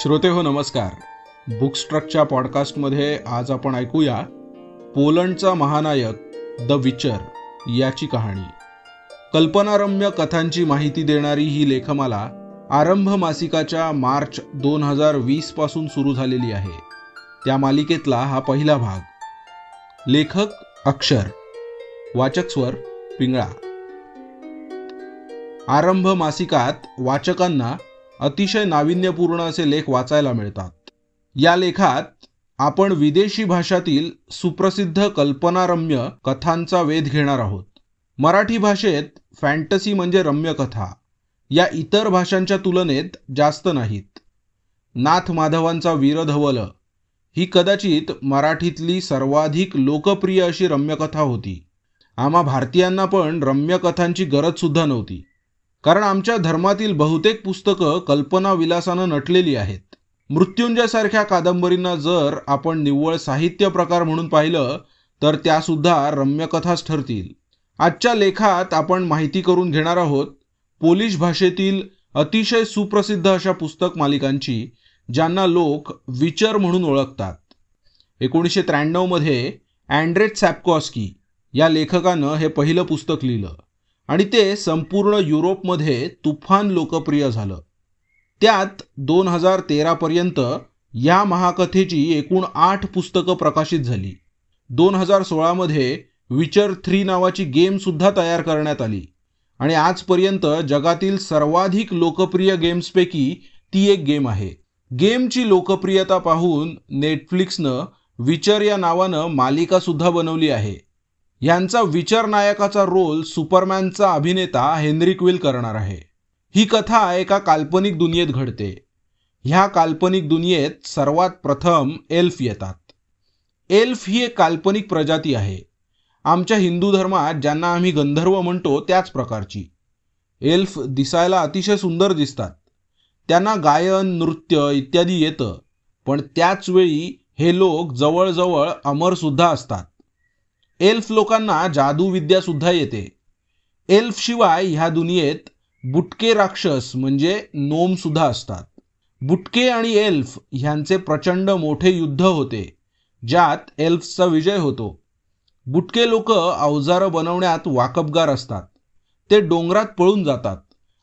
श्रोते हो नमस्कार बुकस्ट्रकच्या पॉडकास्टमध्ये आज आपण ऐकूया पोलंडचा महानायक द विचर याची कहाणी कल्पनारम्य कथांची माहिती देणारी ही लेखमाला आरंभ मासिकाच्या मार्च दोन हजार वीस पासून सुरू झालेली आहे त्या मालिकेतला हा पहिला भाग लेखक अक्षर वाचक स्वर पिंगळा आरंभ मासिकात वाचकांना अतिशय नाविन्यपूर्ण असे लेख वाचायला मिळतात या लेखात आपण विदेशी भाषातील सुप्रसिद्ध कल्पनारम्य कथांचा वेध घेणार आहोत मराठी भाषेत फॅन्टसी म्हणजे रम्य कथा या इतर भाषांच्या तुलनेत जास्त नाहीत नाथ माधवांचा वीरधवल ही कदाचित मराठीतली सर्वाधिक लोकप्रिय अशी रम्यकथा होती आम्हा भारतीयांना पण रम्यकथांची गरजसुद्धा नव्हती कारण आमच्या धर्मातील बहुतेक पुस्तकं कल्पना विलासानं नटलेली आहेत मृत्युंजयसारख्या कादंबरींना जर आपण निव्वळ साहित्य प्रकार म्हणून पाहिलं तर त्यासुद्धा रम्यकथाच ठरतील आजच्या लेखात आपण माहिती करून घेणार आहोत पोलिश भाषेतील अतिशय सुप्रसिद्ध अशा पुस्तक मालिकांची ज्यांना लोक विचर म्हणून ओळखतात एकोणीसशे त्र्याण्णवमध्ये अँड्रेट सॅपकॉस्की या लेखकानं हे पहिलं पुस्तक लिहिलं आणि ते संपूर्ण युरोपमध्ये तुफान लोकप्रिय झालं त्यात दोन हजार तेरापर्यंत या महाकथेची एकूण आठ पुस्तकं प्रकाशित झाली दोन हजार सोळामध्ये विचर थ्री नावाची गेमसुद्धा तयार करण्यात आली आणि आजपर्यंत जगातील सर्वाधिक लोकप्रिय गेम्सपैकी ती एक गेम आहे गेमची लोकप्रियता पाहून नेटफ्लिक्सनं विचर या नावानं मालिकासुद्धा बनवली आहे यांचा विचार नायकाचा रोल सुपरमॅनचा अभिनेता हेनरी क्विल करणार आहे ही कथा एका काल्पनिक दुनियेत घडते ह्या काल्पनिक दुनियेत सर्वात प्रथम एल्फ येतात एल्फ ही एक काल्पनिक प्रजाती आहे आमच्या हिंदू धर्मात ज्यांना आम्ही गंधर्व म्हणतो त्याच प्रकारची एल्फ दिसायला अतिशय सुंदर दिसतात त्यांना गायन नृत्य इत्यादी येतं पण त्याचवेळी हे लोक जवळजवळ अमरसुद्धा असतात एल्फ लोकांना जादूविद्या सुद्धा येते एल्फ शिवाय ह्या दुनियेत बुटके राक्षस म्हणजे नोम सुद्धा असतात बुटके आणि एल्फ ह्यांचे प्रचंड मोठे युद्ध होते ज्यात एल्फचा विजय होतो बुटके लोक अवजारं बनवण्यात वाकबगार असतात ते डोंगरात पळून जातात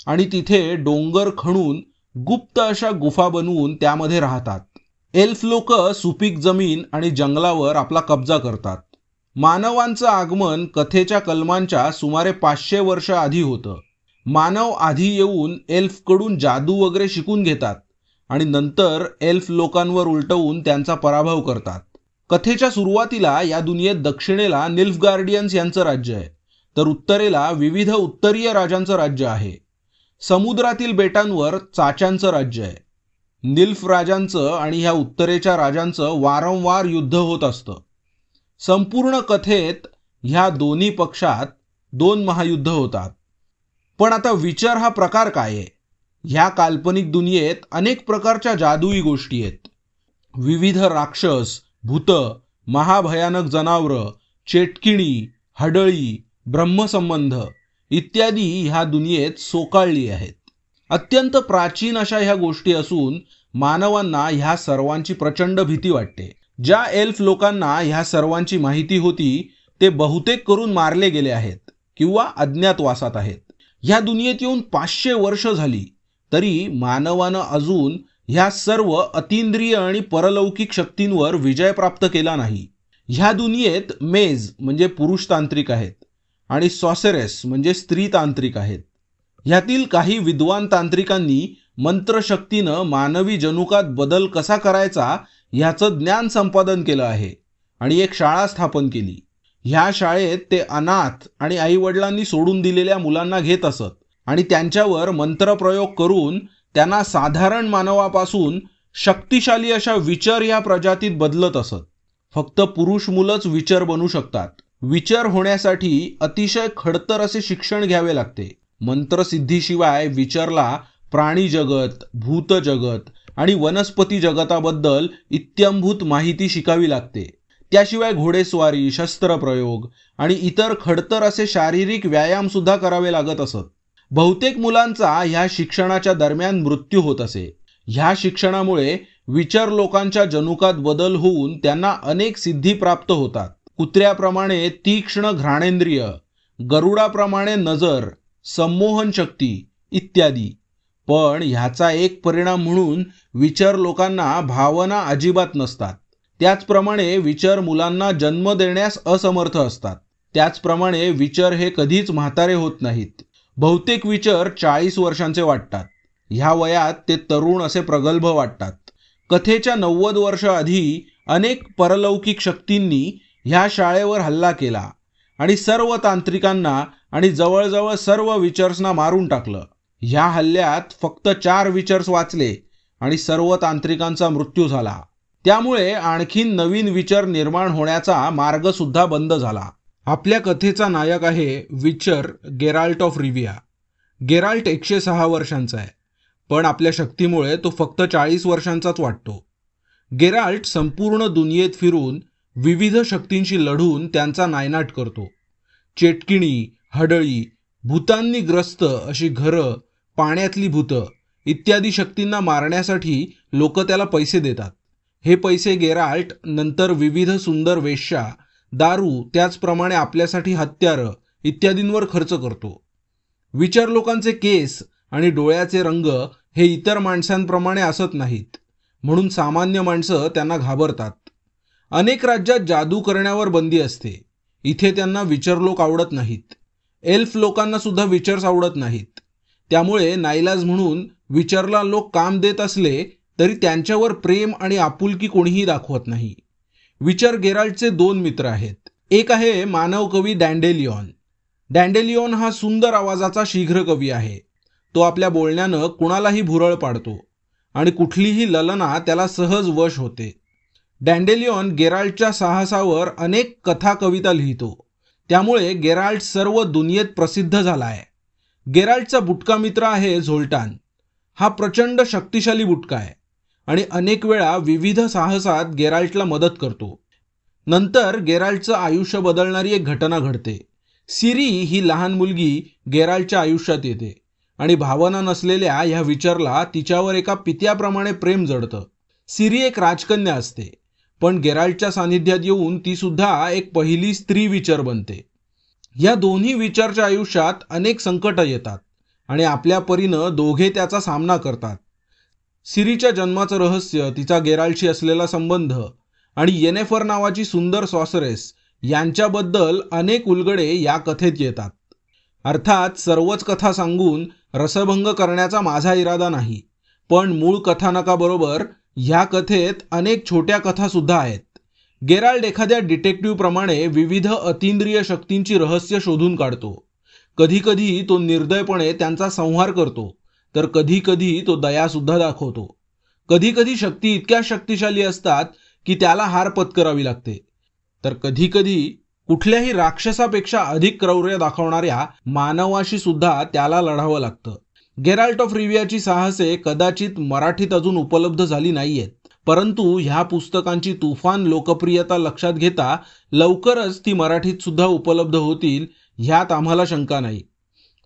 आणि तिथे डोंगर खणून गुप्त अशा गुफा बनवून त्यामध्ये राहतात एल्फ लोक सुपीक जमीन आणि जंगलावर आपला कब्जा करतात मानवांचं आगमन कथेच्या कलमांच्या सुमारे पाचशे वर्ष आधी होतं मानव आधी येऊन एल्फकडून जादू वगैरे शिकून घेतात आणि नंतर एल्फ लोकांवर उलटवून त्यांचा पराभव करतात कथेच्या सुरुवातीला या दुनियेत दक्षिणेला निल्फ गार्डियन्स यांचं राज्य आहे तर उत्तरेला विविध उत्तरीय राजांचं राज्य आहे समुद्रातील बेटांवर चाच्यांचं राज्य आहे निल्फ राजांचं आणि ह्या उत्तरेच्या राजांचं वारंवार युद्ध होत असतं संपूर्ण कथेत ह्या दोन्ही पक्षात दोन महायुद्ध होतात पण आता विचार हा प्रकार काय आहे ह्या काल्पनिक दुनियेत अनेक प्रकारच्या जादुई गोष्टी आहेत विविध राक्षस भूत महाभयानक जनावरं चेटकिणी हडळी ब्रह्मसंबंध इत्यादी ह्या दुनियेत सोकाळली आहेत अत्यंत प्राचीन अशा ह्या गोष्टी असून मानवांना ह्या सर्वांची प्रचंड भीती वाटते ज्या एल्फ लोकांना ह्या सर्वांची माहिती होती ते बहुतेक करून मारले गेले आहेत किंवा अज्ञातवासात आहेत ह्या दुनियेत येऊन पाचशे वर्ष झाली तरी मानवानं अजून ह्या सर्व अतिंद्रिय आणि परलौकिक शक्तींवर विजय प्राप्त केला नाही ह्या दुनियेत मेज म्हणजे पुरुष तांत्रिक आहेत आणि सॉसेरेस म्हणजे स्त्री तांत्रिक आहेत ह्यातील काही विद्वान तांत्रिकांनी मंत्रशक्तीनं मानवी जनुकात बदल कसा करायचा ह्याचं ज्ञान संपादन केलं आहे आणि एक शाळा स्थापन केली ह्या शाळेत ते अनाथ आणि आई वडिलांनी सोडून दिलेल्या मुलांना घेत असत आणि त्यांच्यावर मंत्रप्रयोग करून त्यांना साधारण मानवापासून शक्तिशाली अशा विचार या प्रजातीत बदलत असत फक्त पुरुष मुलंच विचार बनू शकतात विचार होण्यासाठी अतिशय खडतर असे शिक्षण घ्यावे लागते मंत्रसिद्धीशिवाय विचारला प्राणी जगत भूत जगत आणि वनस्पती जगताबद्दल इत्यंभूत माहिती शिकावी लागते त्याशिवाय घोडेस्वारी शस्त्रप्रयोग आणि इतर खडतर असे शारीरिक व्यायाम सुद्धा करावे लागत असत बहुतेक मुलांचा ह्या शिक्षणाच्या दरम्यान मृत्यू होत असे ह्या शिक्षणामुळे विचार लोकांच्या जनुकात बदल होऊन त्यांना अनेक सिद्धी प्राप्त होतात कुत्र्याप्रमाणे तीक्ष्ण घ्राणेंद्रिय गरुडाप्रमाणे नजर संमोहन शक्ती इत्यादी पण ह्याचा एक परिणाम म्हणून विचार लोकांना भावना अजिबात नसतात त्याचप्रमाणे विचार मुलांना जन्म देण्यास असमर्थ असतात त्याचप्रमाणे विचार हे कधीच म्हातारे होत नाहीत बहुतेक विचार चाळीस वर्षांचे वाटतात ह्या वयात ते तरुण असे प्रगल्भ वाटतात कथेच्या नव्वद वर्ष आधी अनेक परलौकिक शक्तींनी ह्या शाळेवर हल्ला केला आणि सर्व तांत्रिकांना आणि जवळजवळ सर्व विचर्सना मारून टाकलं ह्या हल्ल्यात फक्त चार विचर्स वाचले आणि सर्व तांत्रिकांचा मृत्यू झाला त्यामुळे आणखी नवीन विचार निर्माण होण्याचा मार्ग सुद्धा बंद झाला आपल्या कथेचा नायक आहे विचर गेराल्ट ऑफ रिव्हिया गेराल्ट एकशे सहा वर्षांचा आहे पण आपल्या शक्तीमुळे तो फक्त चाळीस वर्षांचाच वाटतो गेराल्ट संपूर्ण दुनियेत फिरून विविध शक्तींशी लढून त्यांचा नायनाट करतो चेटकिणी हडळी भूतांनी ग्रस्त अशी घरं पाण्यातली भूतं इत्यादी शक्तींना मारण्यासाठी लोक त्याला पैसे देतात हे पैसे गेराल्ट नंतर विविध सुंदर वेश्या दारू त्याचप्रमाणे आपल्यासाठी हत्यारं इत्यादींवर खर्च करतो विचार लोकांचे केस आणि डोळ्याचे रंग हे इतर माणसांप्रमाणे असत नाहीत म्हणून सामान्य माणसं त्यांना घाबरतात अनेक राज्यात जादू करण्यावर बंदी असते इथे त्यांना विचर लोक आवडत नाहीत एल्फ लोकांना सुद्धा विचर्स आवडत नाहीत त्यामुळे नाईलाज म्हणून विचारला लोक काम देत असले तरी त्यांच्यावर प्रेम आणि आपुलकी कोणीही दाखवत नाही विचार गेराल्डचे दोन मित्र आहेत एक आहे मानव कवी डँडेलियॉन डँडेलियॉन हा सुंदर आवाजाचा शीघ्र कवी आहे तो आपल्या बोलण्यानं कुणालाही भुरळ पाडतो आणि कुठलीही ललना त्याला सहज वश होते डँडेलियॉन गेराल्डच्या साहसावर अनेक कथा कविता लिहितो त्यामुळे गेराल्ड सर्व दुनियेत प्रसिद्ध झाला आहे गेराल्टचा बुटका मित्र आहे झोल्टान हा प्रचंड शक्तिशाली बुटका आहे आणि अनेक वेळा विविध साहसात गेराल्टला मदत करतो नंतर गेराल्टचं आयुष्य बदलणारी एक घटना घडते सिरी ही लहान मुलगी गेराल्टच्या आयुष्यात येते आणि भावना नसलेल्या ह्या विचारला तिच्यावर एका पित्याप्रमाणे प्रेम जडतं सिरी एक राजकन्या असते पण गेराल्टच्या सानिध्यात येऊन ती सुद्धा एक पहिली स्त्री विचार बनते या दोन्ही विचारच्या आयुष्यात अनेक संकट येतात आणि आपल्या परीनं दोघे त्याचा सामना करतात सिरीच्या जन्माचं रहस्य तिचा गेराळशी असलेला संबंध आणि येनेफर नावाची सुंदर सॉसरेस यांच्याबद्दल अनेक उलगडे या कथेत येतात अर्थात सर्वच कथा सांगून रसभंग करण्याचा माझा इरादा नाही पण मूळ कथानकाबरोबर ह्या कथेत अनेक छोट्या कथासुद्धा आहेत गेराल्ड एखाद्या डिटेक्टिव्ह प्रमाणे विविध अतिंद्रिय शक्तींची रहस्य शोधून काढतो कधीकधी तो निर्दयपणे त्यांचा संहार करतो तर कधीकधी तो दयासुद्धा दाखवतो कधीकधी शक्ती इतक्या शक्तिशाली असतात की त्याला हार पत्करावी लागते तर कधीकधी कुठल्याही राक्षसापेक्षा अधिक क्रौर्य दाखवणाऱ्या मानवाशी सुद्धा त्याला लढावं लागतं गेराल्ट ऑफ रिवियाची साहसे कदाचित मराठीत अजून उपलब्ध झाली नाहीयेत परंतु ह्या पुस्तकांची तुफान लोकप्रियता लक्षात घेता लवकरच ती मराठीत सुद्धा उपलब्ध होतील ह्यात आम्हाला शंका नाही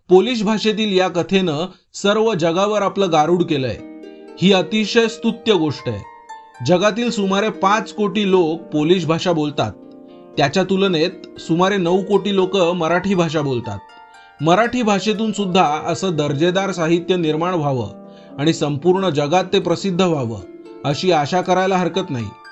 पोलिश भाषेतील या कथेनं सर्व जगावर आपलं गारूड केलंय ही अतिशय स्तुत्य गोष्ट आहे जगातील सुमारे पाच कोटी लोक पोलिश भाषा बोलतात त्याच्या तुलनेत सुमारे नऊ कोटी लोक मराठी भाषा बोलतात मराठी भाषेतून सुद्धा असं दर्जेदार साहित्य निर्माण व्हावं आणि संपूर्ण जगात ते प्रसिद्ध व्हावं अशी आशा करायला हरकत नाही